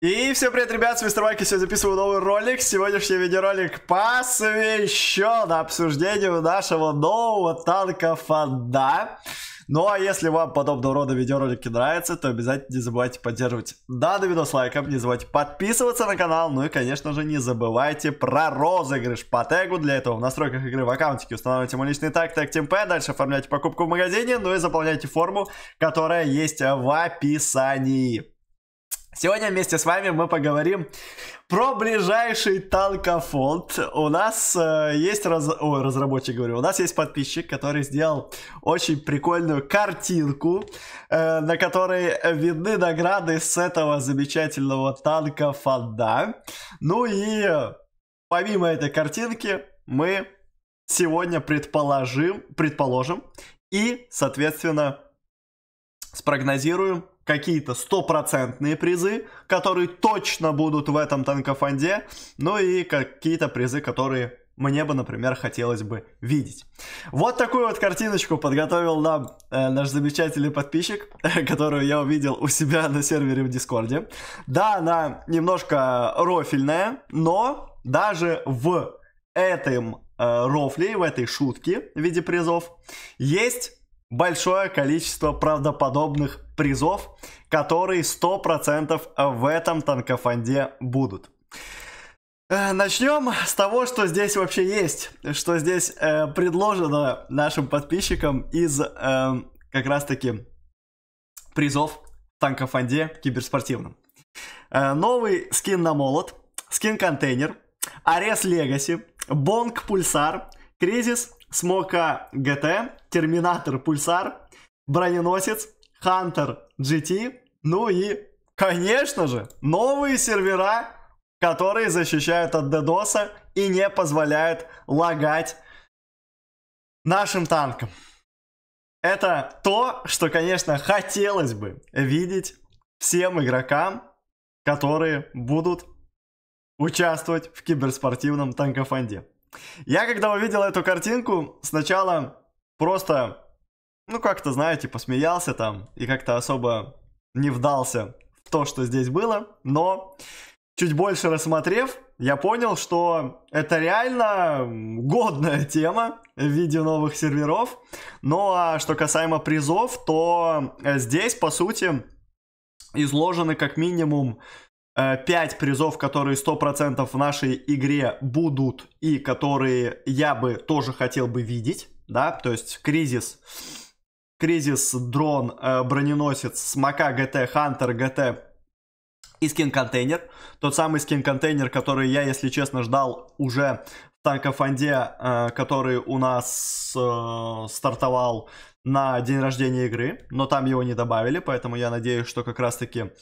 И всем привет, ребят, с Мистер Майки, сегодня записываю новый ролик. Сегодняшний видеоролик посвящен обсуждению нашего нового танка Фанда. Ну а если вам подобного рода видеоролики нравятся, то обязательно не забывайте поддерживать данный видос лайком, не забывайте подписываться на канал, ну и конечно же не забывайте про розыгрыш по тегу. Для этого в настройках игры в аккаунтике устанавливайте мой личный таг, тег TeamP, дальше оформляйте покупку в магазине, ну и заполняйте форму, которая есть в описании. Сегодня вместе с вами мы поговорим про ближайший танкофонд. У нас э, есть раз... Ой, разработчик, говорю. У нас есть подписчик, который сделал очень прикольную картинку, э, на которой видны награды с этого замечательного танкофонда. Ну и э, помимо этой картинки мы сегодня предположим, предположим и, соответственно, спрогнозируем какие-то стопроцентные призы, которые точно будут в этом танкофонде, ну и какие-то призы, которые мне бы, например, хотелось бы видеть. Вот такую вот картиночку подготовил нам э, наш замечательный подписчик, которую я увидел у себя на сервере в Дискорде. Да, она немножко рофильная, но даже в этом э, рофле, в этой шутке в виде призов есть большое количество правдоподобных призов, которые 100% в этом танкофонде будут. Э, Начнем с того, что здесь вообще есть, что здесь э, предложено нашим подписчикам из э, как раз-таки призов в танкофонде киберспортивном. Э, новый скин на молот, скин контейнер, Арес Легаси, Бонг Пульсар, Кризис Смока ГТ, Терминатор Пульсар, Броненосец, Хантер GT, ну и, конечно же, новые сервера, которые защищают от дедоса и не позволяют лагать нашим танкам. Это то, что, конечно, хотелось бы видеть всем игрокам, которые будут участвовать в киберспортивном танкофанде. Я когда увидел эту картинку, сначала просто, ну как-то, знаете, посмеялся там и как-то особо не вдался в то, что здесь было, но чуть больше рассмотрев, я понял, что это реально годная тема в виде новых серверов. Ну а что касаемо призов, то э, здесь, по сути, изложены как минимум 5 э, призов, которые 100% в нашей игре будут и которые я бы тоже хотел бы видеть, да, то есть кризис, кризис, дрон, э, броненосец, смока ГТ, хантер ГТ и скин-контейнер. Тот самый скин-контейнер, который я, если честно, ждал уже в танкофанде, э, который у нас стартовал на день рождения игры, но там его не добавили, поэтому я надеюсь, что как раз-таки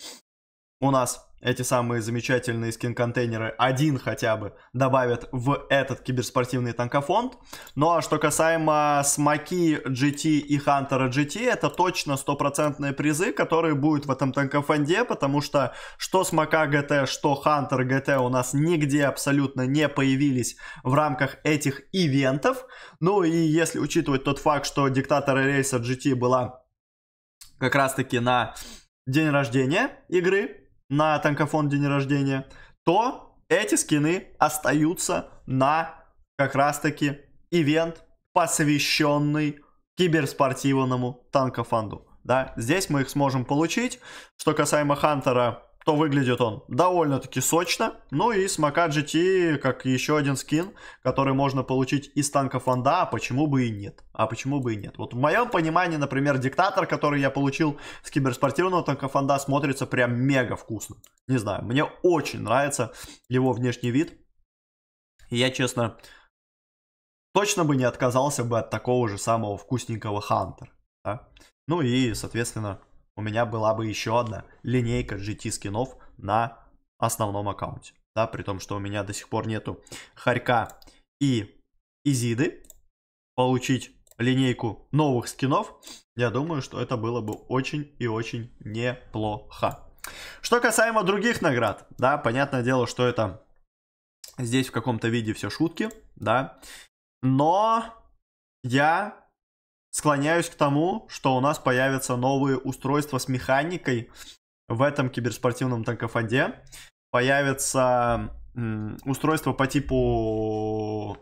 у нас эти самые замечательные скин-контейнеры, один хотя бы, добавят в этот киберспортивный танкофонд. Ну а что касаемо смоки GT и Хантера GT, это точно стопроцентные призы, которые будут в этом танкофонде, потому что что смока GT, что Хантер GT у нас нигде абсолютно не появились в рамках этих ивентов. Ну и если учитывать тот факт, что диктатора рейса GT была как раз-таки на день рождения игры, на танкофон день рождения, то эти скины остаются на как раз-таки ивент, посвященный киберспортивному танкофанду. Да, здесь мы их сможем получить. Что касаемо Хантера, то выглядит он довольно-таки сочно. Ну и Смока GT, как еще один скин, который можно получить из танка фонда, а почему бы и нет? А почему бы и нет? Вот в моем понимании, например, диктатор, который я получил с киберспортивного танка фонда, смотрится прям мега вкусно. Не знаю, мне очень нравится его внешний вид. я, честно, точно бы не отказался бы от такого же самого вкусненького Хантер. Да? Ну и, соответственно, у меня была бы еще одна линейка GT скинов на основном аккаунте. Да, при том, что у меня до сих пор нету Харька и Изиды. Получить линейку новых скинов, я думаю, что это было бы очень и очень неплохо. Что касаемо других наград, да, понятное дело, что это здесь в каком-то виде все шутки, да, но я склоняюсь к тому, что у нас появятся новые устройства с механикой в этом киберспортивном танкофанде. Появятся устройства по типу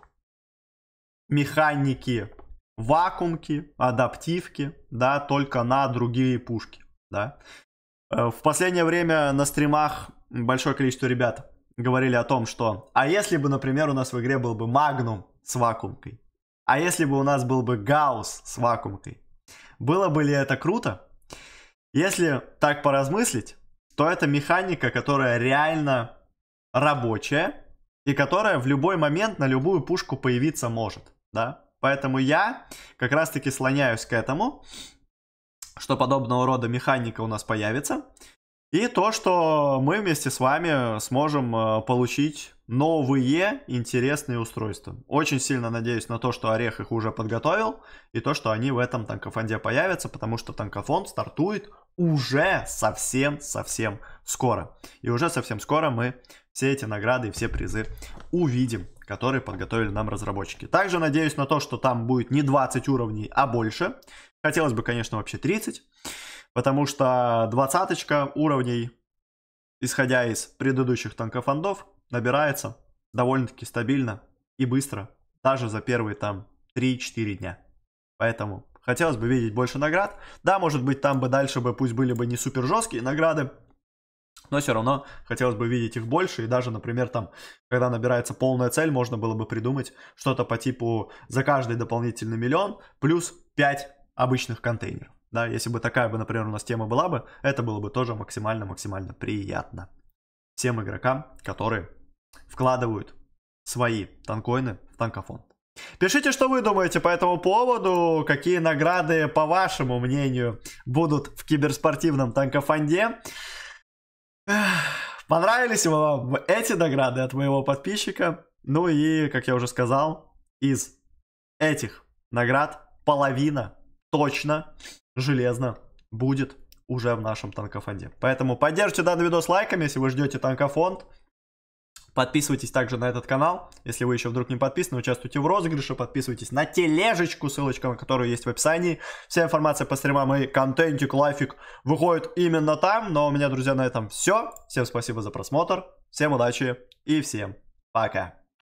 механики, вакуумки, адаптивки, да, только на другие пушки, да. Э, в последнее время на стримах большое количество ребят говорили о том, что, а если бы, например, у нас в игре был бы Магнум с вакуумкой, а если бы у нас был бы Гаусс с вакуумкой? Было бы ли это круто? Если так поразмыслить, то это механика, которая реально рабочая и которая в любой момент на любую пушку появиться может, да? Поэтому я как раз-таки слоняюсь к этому, что подобного рода механика у нас появится. И то, что мы вместе с вами сможем э, получить новые интересные устройства. Очень сильно надеюсь на то, что Орех их уже подготовил, и то, что они в этом танкофонде появятся, потому что танкофонд стартует уже совсем-совсем скоро. И уже совсем скоро мы все эти награды и все призы увидим, которые подготовили нам разработчики. Также надеюсь на то, что там будет не 20 уровней, а больше. Хотелось бы, конечно, вообще 30, потому что двадцаточка уровней, исходя из предыдущих танкофондов, набирается довольно-таки стабильно и быстро, даже за первые там 3-4 дня. Поэтому хотелось бы видеть больше наград. Да, может быть, там бы дальше бы, пусть были бы не супер жесткие награды, но все равно хотелось бы видеть их больше. И даже, например, там, когда набирается полная цель, можно было бы придумать что-то по типу за каждый дополнительный миллион плюс 5 обычных контейнеров. Да, если бы такая бы, например, у нас тема была бы, это было бы тоже максимально-максимально приятно. Всем игрокам, которые вкладывают свои танкоины в танкофон. Пишите, что вы думаете по этому поводу, какие награды, по вашему мнению, будут в киберспортивном танкофонде. Понравились вам эти награды от моего подписчика? Ну и, как я уже сказал, из этих наград половина точно, железно будет уже в нашем танкофонде. Поэтому поддержите данный видос лайками, если вы ждете танкофонд. Подписывайтесь также на этот канал, если вы еще вдруг не подписаны, участвуйте в розыгрыше, подписывайтесь на тележечку, ссылочка на которую есть в описании. Вся информация по стримам и контентик, лайфик выходит именно там. Но у меня, друзья, на этом все. Всем спасибо за просмотр, всем удачи и всем пока.